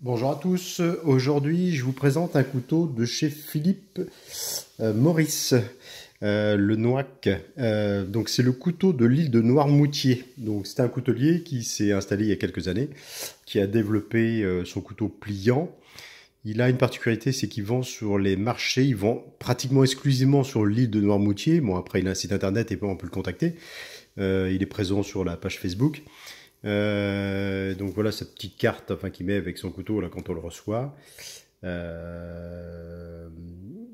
Bonjour à tous, aujourd'hui je vous présente un couteau de chez Philippe euh, Maurice, euh, le Noac. Euh, donc c'est le couteau de l'île de Noirmoutier. Donc c'est un coutelier qui s'est installé il y a quelques années, qui a développé son couteau pliant. Il a une particularité, c'est qu'il vend sur les marchés, il vend pratiquement exclusivement sur l'île de Noirmoutier. Bon après il a un site internet et on peut le contacter. il est présent sur la page Facebook. Euh, donc voilà cette petite carte enfin, qu'il met avec son couteau là, quand on le reçoit. Euh,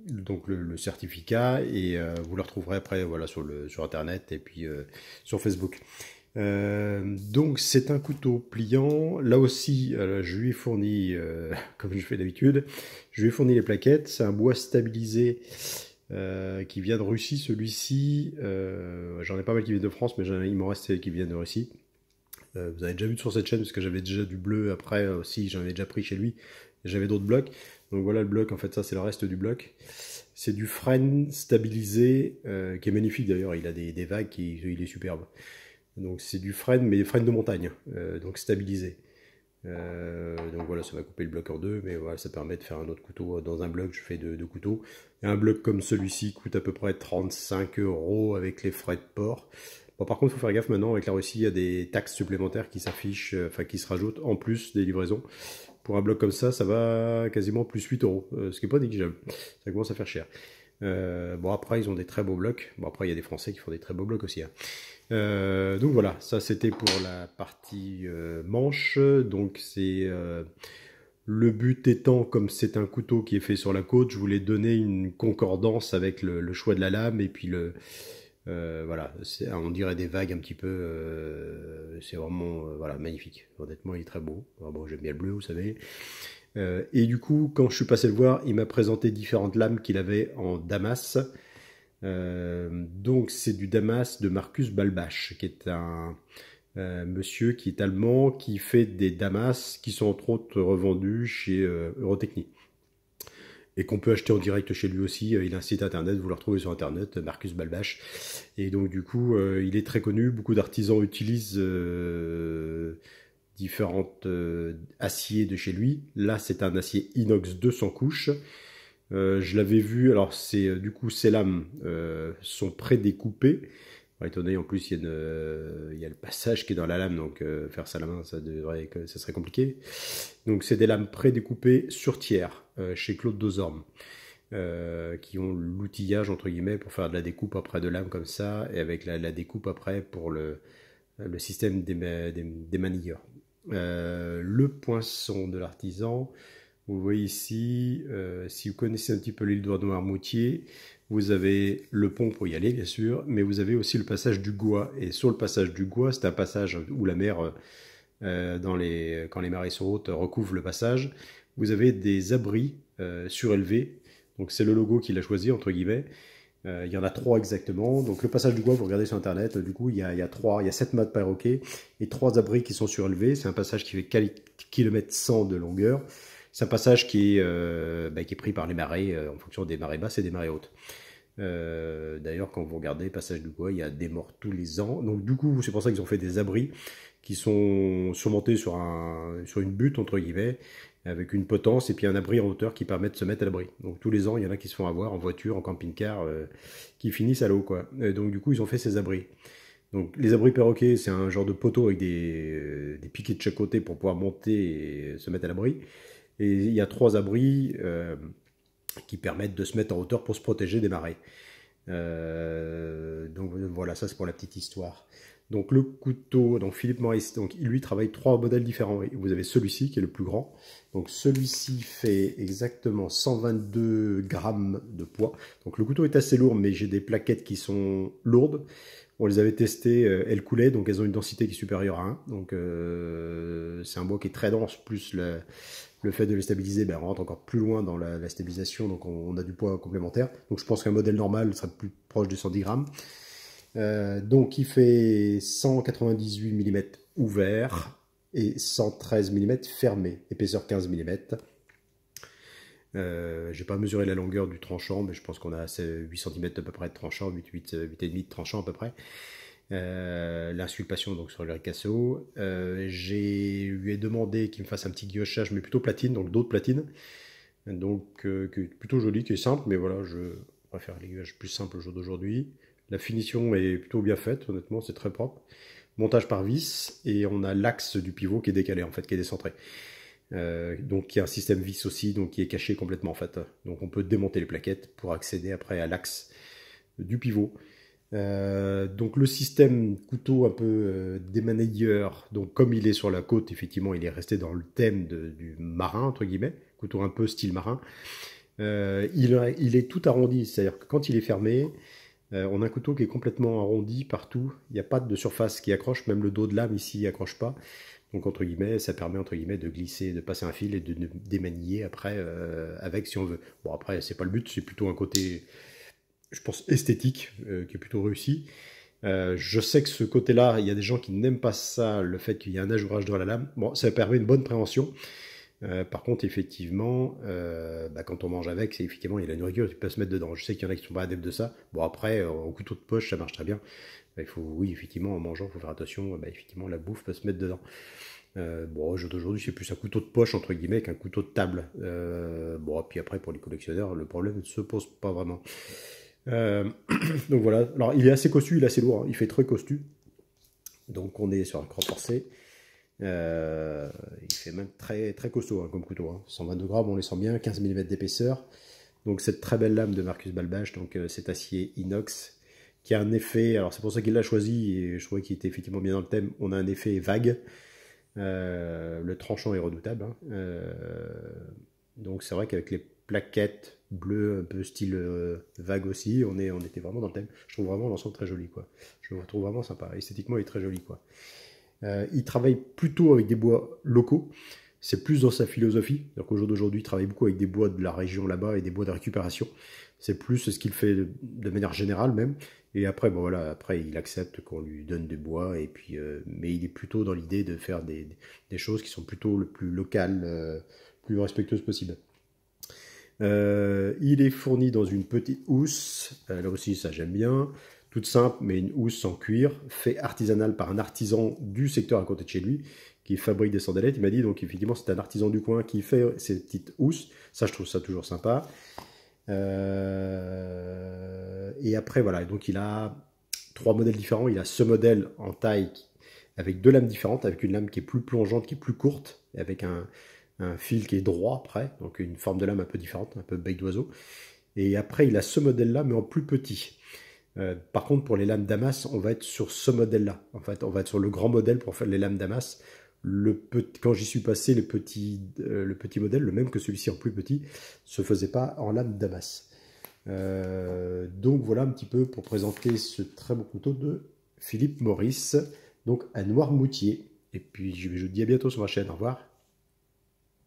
donc le, certificat et euh, vous le retrouverez après voilà, sur, le, sur internet et puis sur Facebook. donc c'est un couteau pliant. Là aussi, je lui ai fourni, comme je fais d'habitude, je lui ai fourni les plaquettes. C'est un bois stabilisé qui vient de Russie. Celui-ci, j'en ai pas mal qui viennent de France, mais il m'en reste qui viennent de Russie. Euh, vous avez déjà vu sur cette chaîne, parce que j'avais déjà du bleu après aussi, euh, j'en avais déjà pris chez lui, j'avais d'autres blocs. Donc voilà le bloc, en fait, ça c'est le reste du bloc. C'est du frein stabilisé, euh, qui est magnifique d'ailleurs, il a des, des vagues, il est superbe. Donc c'est du frein, mais frein de montagne, donc stabilisé. donc voilà, ça va couper le bloc en deux, mais voilà, ça permet de faire un autre couteau. Dans un bloc, je fais deux, couteaux. Et un bloc comme celui-ci coûte à peu près 35 euros avec les frais de port. Bon, par contre, il faut faire gaffe maintenant avec la Russie, il y a des taxes supplémentaires qui s'affichent, euh, enfin qui se rajoutent en plus des livraisons. Pour un bloc comme ça, ça va quasiment plus 8 euros, euh, ce qui n'est pas négligeable. Ça commence à faire cher. Euh, bon, après, ils ont des très beaux blocs. Bon, après, il y a des Français qui font des très beaux blocs aussi. Hein. donc voilà, ça c'était pour la partie manche. Donc c'est le but étant, comme c'est un couteau qui est fait sur la côte, je voulais donner une concordance avec le choix de la lame et puis le, euh, voilà, on dirait des vagues un petit peu. Euh, c'est vraiment euh, voilà, magnifique. Honnêtement, il est très beau. Ah, bon, j'aime bien le bleu, vous savez. et du coup, quand je suis passé le voir, il m'a présenté différentes lames qu'il avait en Damas. donc, c'est du Damas de Marcus Balbach, qui est un, monsieur qui est allemand, qui fait des damas qui sont entre autres revendus chez Eurotechnique, et qu'on peut acheter en direct chez lui aussi. Euh, il a un site internet, vous le retrouvez sur internet, Marcus Balbash. Et donc du coup, euh, il est très connu. Beaucoup d'artisans utilisent euh, différentes aciers de chez lui. Là, c'est un acier inox 200 couches. je l'avais vu, alors c'est du coup ces lames sont prédécoupées. découpées. étonné, en plus il y, a il y, a le passage qui est dans la lame, donc faire ça à la main ça, devrait, ça serait compliqué. Donc c'est des lames prédécoupées sur tiers. Euh, chez Claude Dozorme. Euh, qui ont l'outillage entre guillemets pour faire de la découpe après de l'âme comme ça et avec la, découpe après pour le, système des, manilleurs. le poinçon de l'artisan, vous voyez ici, euh, si vous connaissez un petit peu l'île de moutier vous avez le pont pour y aller bien sûr, mais vous avez aussi le passage du Gois. Et sur le passage du Gois, c'est un passage où la mer, quand les marées sont hautes, recouvre le passage vous avez des abris euh, surélevés. Donc c'est le logo qu'il a choisi, entre guillemets. Euh, il y en a trois exactement. Donc le passage du bois, vous regardez sur Internet, du coup, il y a, trois, il y a sept mâts de perroquet et trois abris qui sont surélevés. C'est un passage qui fait 4 km 100 de longueur. C'est un passage qui est, euh, bah, qui est pris par les marées en fonction des marées basses et des marées hautes. D'ailleurs, quand vous regardez Passage du Bois, il y a des morts tous les ans. Donc du coup, c'est pour ça qu'ils ont fait des abris qui sont surmontés sur, un, sur une butte, entre guillemets, avec une potence et puis un abri en hauteur qui permet de se mettre à l'abri. Donc tous les ans, il y en a qui se font avoir en voiture, en camping-car, euh, qui finissent à l'eau. quoi. donc du coup, ils ont fait ces abris. Donc les abris perroquets, c'est un genre de poteau avec des, euh, des, piquets de chaque côté pour pouvoir monter et se mettre à l'abri. Et il y a trois abris euh, qui permettent de se mettre en hauteur pour se protéger des marées. donc voilà, ça c'est pour la petite histoire. Donc le couteau, donc Philippe Maurice, donc lui travaille trois modèles différents. Vous avez celui-ci qui est le plus grand. Donc celui-ci fait exactement 122 grammes de poids. Donc le couteau est assez lourd, mais j'ai des plaquettes qui sont lourdes. On les avait testées, euh, elles coulaient, donc elles ont une densité qui est supérieure à 1. Donc euh, c'est un bois qui est très dense, plus le, fait de les stabiliser, ben, on rentre encore plus loin dans la, stabilisation, donc on, on, a du poids complémentaire. Donc je pense qu'un modèle normal serait plus proche de 110 grammes. Euh, donc il fait 198 mm ouvert et 113 mm fermé, épaisseur 15 mm. Je j'ai pas mesuré la longueur du tranchant, mais je pense qu'on a 8 cm à peu près de tranchant, 8, 8, 8,5 de tranchant à peu près. Euh, l'insulpation donc sur le ricasso. Euh, j'ai lui ai demandé qu'il me fasse un petit guillochage, mais plutôt platine, donc d'autres platines. Donc plutôt joli, qui est simple, mais voilà, je préfère les guillages plus simples au jour d'aujourd'hui. La finition est plutôt bien faite, honnêtement, c'est très propre. Montage par vis, et on a l'axe du pivot qui est décalé, en fait, qui est décentré. Euh, donc il y a un système vis aussi, donc qui est caché complètement en fait. Donc on peut démonter les plaquettes pour accéder après à l'axe du pivot. Euh, donc le système couteau un peu euh, donc comme il est sur la côte, effectivement, il est resté dans le thème du marin entre guillemets, couteau un peu style marin. Euh, il, il, est tout arrondi, c'est-à-dire que quand il est fermé, euh, on a un couteau qui est complètement arrondi partout. Il n'y a pas de surface qui accroche. Même le dos de lame ici accroche pas. Donc entre guillemets, ça permet entre guillemets de glisser, de passer un fil et de, démanier après euh, avec si on veut. Bon après c'est pas le but, c'est plutôt un côté, je pense esthétique euh, qui est plutôt réussi. je sais que ce côté-là, il y a des gens qui n'aiment pas ça, le fait qu'il y a un ajourage dans la lame. Bon, ça permet une bonne préhension. Euh, par contre, effectivement, euh, bah, quand on mange avec, c'est effectivement, il y a la nourriture, qui peut se mettre dedans. Je sais qu'il y en a qui sont pas adeptes de ça. Bon, après, euh, au couteau de poche, ça marche très bien. Il faut, oui, effectivement, en mangeant, il faut faire attention. Bah, effectivement, la bouffe peut se mettre dedans. bon, aujourd'hui, c'est plus un couteau de poche, entre guillemets, qu'un couteau de table. bon, puis après, pour les collectionneurs, le problème ne se pose pas vraiment. donc voilà. Alors, il est assez costu, il est assez lourd. Hein. Il fait très costu. Donc, on est sur un cran forcé. Euh, il fait même très, très costaud hein, comme couteau. 122 hein. grammes, on les sent bien, 15 mm d'épaisseur. Donc cette très belle lame de Marcus balbache donc euh, cet acier inox, qui a un effet, alors c'est pour ça qu'il l'a choisi, et je trouvais qu'il était effectivement bien dans le thème, on a un effet vague. Euh, le tranchant est redoutable. Hein. donc c'est vrai qu'avec les plaquettes bleues, un peu style vague aussi, on, est, on était vraiment dans le thème. Je trouve vraiment l'ensemble très joli, quoi. Je le trouve vraiment sympa. Esthétiquement, il est très joli, quoi. Euh, il travaille plutôt avec des bois locaux. C'est plus dans sa philosophie. Donc il travaille beaucoup avec des bois de la région là-bas et des bois de récupération. C'est plus ce qu'il fait de, manière générale même. Et après, voilà, après il accepte qu'on lui donne des bois et puis, euh, mais il est plutôt dans l'idée de faire des, choses qui sont plutôt le plus locales, le euh, plus respectueuses possible. il est fourni dans une petite housse, là aussi ça j'aime bien, toute simple, mais une housse en cuir, fait artisanal par un artisan du secteur à côté de chez lui, qui fabrique des sandalettes. Il m'a dit, donc effectivement, c'est un artisan du coin qui fait ces petites housses. Ça, je trouve ça toujours sympa. Euh, et après, voilà, donc il a trois modèles différents. Il a ce modèle en taille avec deux lames différentes, avec une lame qui est plus plongeante, qui est plus courte, avec un, un fil qui est droit après, donc une forme de lame un peu différente, un peu bec d'oiseau. Et après, il a ce modèle-là, mais en plus petit. Euh, par contre, pour les lames Damas, on va être sur ce modèle-là. En fait, on va être sur le grand modèle pour faire les lames Damas. Le petit, quand j'y suis passé, le petit euh, le petit modèle, le même que celui-ci en plus petit, se faisait pas en lames Damas. Euh, donc voilà un petit peu pour présenter ce très beau couteau de Philippe Maurice, donc à Noirmoutier. Et puis je vous dis à bientôt sur ma chaîne. Au revoir.